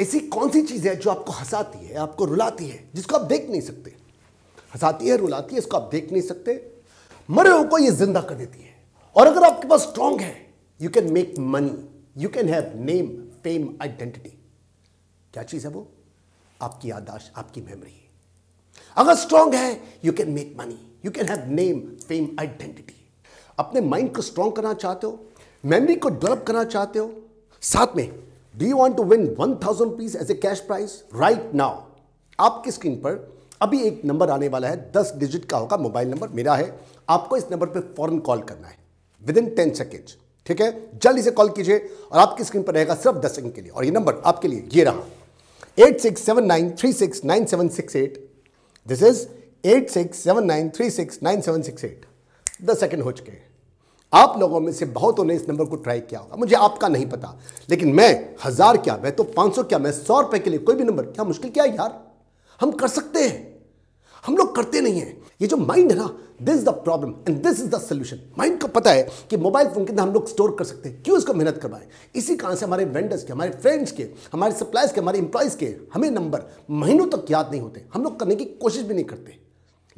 ऐसी कौन सी चीज़ है जो आपको हंसाती है आपको रुलाती है जिसको आप देख नहीं सकते हंसाती है रुलाती है इसको आप देख नहीं सकते मरे हो को ये जिंदा कर देती है और अगर आपके पास स्ट्रांग है you can make money you can have name fame identity क्या चीज़ है वो आपकी यादाश्त आपकी मेमोरी अगर स्ट्रांग है you can make money you can have name fame identity अपने माइंड को स्ट्रांग करना चाहते हो मेमोरी को डेवलप करना चाहते हो साथ में do you want to win one thousand piece as a cash price right now आपकी स्क्रीन पर अभी एक नंबर आने वाला है दस डिजिट का होगा मोबाइल नंबर मेरा है आपको इस नंबर पर फॉरन कॉल करना है विद इन टेन सेकेंड ठीक है जल्दी से कॉल कीजिए और आपकी स्क्रीन पर रहेगा सिर्फ दस सेकेंड के लिए और ये नंबर आपके लिए ये रहा eight six seven nine three six nine seven six eight this is eight six seven nine three six nine seven six eight दस सेकेंड हो चुके हैं आप लोगों में से बहुतों ने इस नंबर को ट्राई किया होगा मुझे आपका नहीं पता लेकिन मैं हज़ार क्या मैं तो पांच सौ क्या मैं सौ रुपए के लिए कोई भी नंबर क्या मुश्किल क्या है यार हम कर सकते हैं हम लोग करते नहीं हैं ये जो माइंड है ना this is the problem and this is the solution mind को पता है कि मोबाइल फोन के अंदर हम लोग स्टोर कर सकते हैं क्यों इसको मेहनत करवाएं इसी कारण से हमारे वेंडर्स के हमारे फ्रेंड्स के हमारे सप्लायर्स के हमारे इंप्लॉयज़ के हमें नंबर महीनों तक याद नहीं होते हम लोग करने की कोशिश भी नहीं करते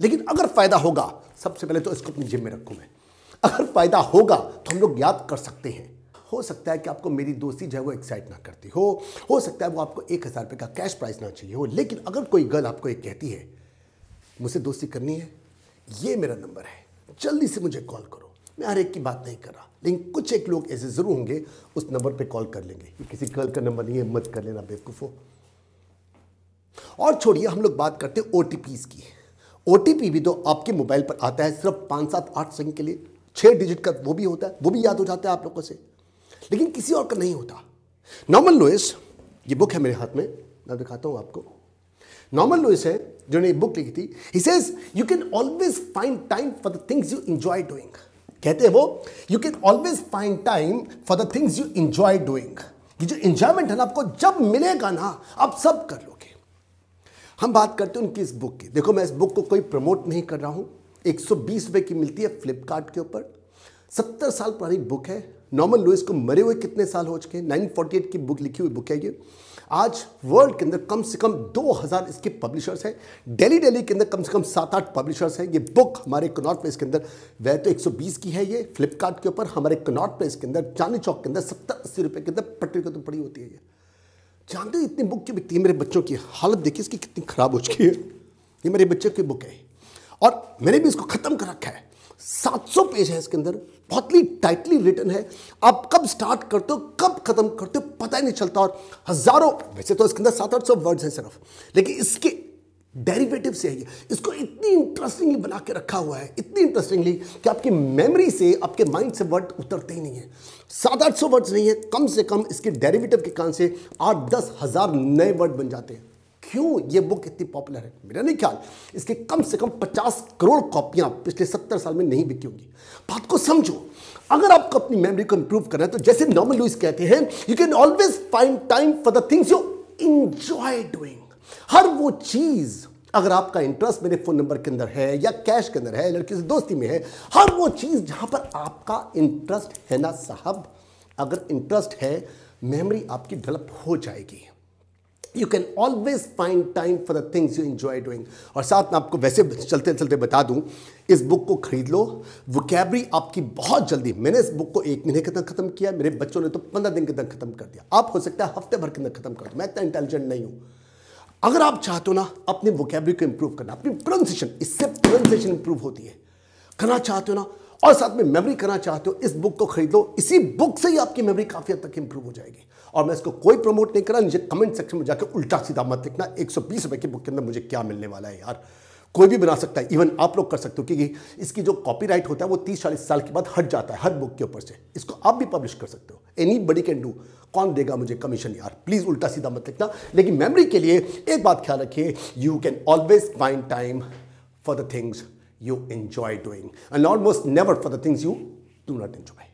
लेकिन अगर फ़ायदा होगा सबसे पहले तो इसको अपनी जिम में रखूँ मैं अगर फ़ायदा होगा तो हम लोग याद कर सकते हैं हो सकता है कि आपको मेरी दोस्ती जो है वो एक्साइट ना करती हो हो सकता है वो आपको एक हज़ार रुपये का कैश प्राइस ना चाहिए हो लेकिन अगर कोई गर्ल आपको ये कहती है मुझसे दोस्ती करनी है ये मेरा नंबर है जल्दी से मुझे कॉल करो मैं हर एक की बात नहीं कर रहा लेकिन कुछ एक लोग ऐसे ज़रूर होंगे उस नंबर पर कॉल कर लेंगे किसी गर्ल का नंबर नहीं है मत कर लेना बेवकूफ़ो और छोड़िए हम लोग बात करते हैं ओ की ओ भी तो आपके मोबाइल पर आता है सिर्फ पाँच सात आठ सेकेंड के लिए छः डिजिट का वो भी होता है वो भी याद हो जाता है आप लोगों से लेकिन किसी और का नहीं होता नॉर्मल लोइस ये बुक है मेरे हाथ में मैं दिखाता हूँ आपको नॉर्मल लोइस है जिन्होंने ये बुक लिखी थी he says you can always find time for the things you enjoy doing कहते हैं वो you can always find time for the things you enjoy doing ये जो इंजॉयमेंट है ना आपको जब मिलेगा ना आप सब कर लोगे हम बात करते हैं उनकी इस बुक की देखो मैं इस बुक को कोई प्रमोट नहीं कर रहा हूं एक सौ की मिलती है फ्लिपकार्ट के ऊपर सत्तर साल पुरानी बुक है नॉर्मल लुइस को मरे हुए कितने साल हो चुके हैं 1948 की बुक लिखी हुई बुक है ये आज वर्ल्ड के अंदर कम से कम 2000 इसके पब्लिशर्स हैं डेली डेली के अंदर कम से कम सात आठ पब्लिशर्स हैं ये बुक हमारे कनॉट प्लेस के अंदर वह तो 120 की है ये फ्लिपकार्ट के ऊपर हमारे कनॉट प्लेस के अंदर चांदी चौक के अंदर सत्तर अस्सी रुपये के अंदर पटरी के पड़ी होती है ये जानते हो इतनी बुक क्यों बिकती है मेरे बच्चों की हालत देखिए इसकी कितनी ख़राब हो चुकी है ये मेरे बच्चों की बुक है और मैंने भी इसको ख़त्म कर रखा है 700 पेज है इसके अंदर बहुत ही टाइटली रिटर्न है आप कब स्टार्ट करते हो कब ख़त्म करते हो पता ही नहीं चलता और हज़ारों वैसे तो इसके अंदर सात आठ सौ वर्ड्स हैं सिर्फ लेकिन इसके डेरिवेटिव से है ये इसको इतनी इंटरेस्टिंगली बना के रखा हुआ है इतनी इंटरेस्टिंगली कि आपकी मेमोरी से आपके माइंड से वर्ड उतरते ही नहीं है सात आठ सौ वर्ड्स नहीं है कम से कम इसके डेरिवेटिव के कारण से आठ दस हज़ार नए वर्ड बन जाते हैं क्यों ये बुक इतनी पॉपुलर है मेरा नहीं ख्याल इसके कम से कम 50 करोड़ कॉपियां पिछले 70 साल में नहीं बिकी होंगी बात को समझो अगर आपको अपनी मेमोरी को इंप्रूव करना है तो जैसे नॉर्मल लूज कहते हैं you can always find time for the things you enjoy doing हर वो चीज़ अगर आपका इंटरेस्ट मेरे फ़ोन नंबर के अंदर है या कैश के अंदर है लड़की से दोस्ती में है हर वो चीज़ जहां पर आपका इंटरेस्ट है ना साहब अगर इंटरेस्ट है मेमोरी आपकी डेवलप हो जाएगी you can always find time for the things you enjoy doing और साथ में आपको वैसे चलते चलते बता दूं इस बुक को खरीद लो वोकेबरी आपकी बहुत जल्दी मैंने इस बुक को एक महीने के अंदर खत्म किया मेरे बच्चों ने तो पंद्रह दिन के अंदर खत्म कर दिया आप हो सकता है हफ्ते भर के अंदर खत्म कर दो मैं इतना इंटेलिजेंट नहीं हूँ अगर आप चाहते हो ना अपने वोकैबरी को इंप्रूव करना अपनी प्रोनाउंसिएशन इससे प्रोनाउंसिएशन इंप्रूव होती है करना चाहते हो ना और साथ में मेमोरी करना चाहते हो इस बुक को खरीद लो इसी बुक से ही आपकी मेमोरी काफ़ी हद तक इंप्रूव हो जाएगी और मैं इसको कोई प्रमोट नहीं करा नीचे कमेंट सेक्शन में जाकर उल्टा सीधा मत लिखना एक रुपए की बुक के अंदर मुझे क्या मिलने वाला है यार कोई भी बना सकता है इवन आप लोग कर सकते हो क्योंकि इसकी जो कॉपीराइट होता है वो तीस चालीस साल के बाद हट जाता है हर बुक के ऊपर से इसको आप भी पब्लिश कर सकते हो एनी बडी कैन डू कौन देगा मुझे कमीशन यार प्लीज़ उल्टा सीधा मत लिखना लेकिन मेमोरी के लिए एक बात ख्याल रखिए you can always find time for the things you enjoy doing and almost never for the things you do not enjoy.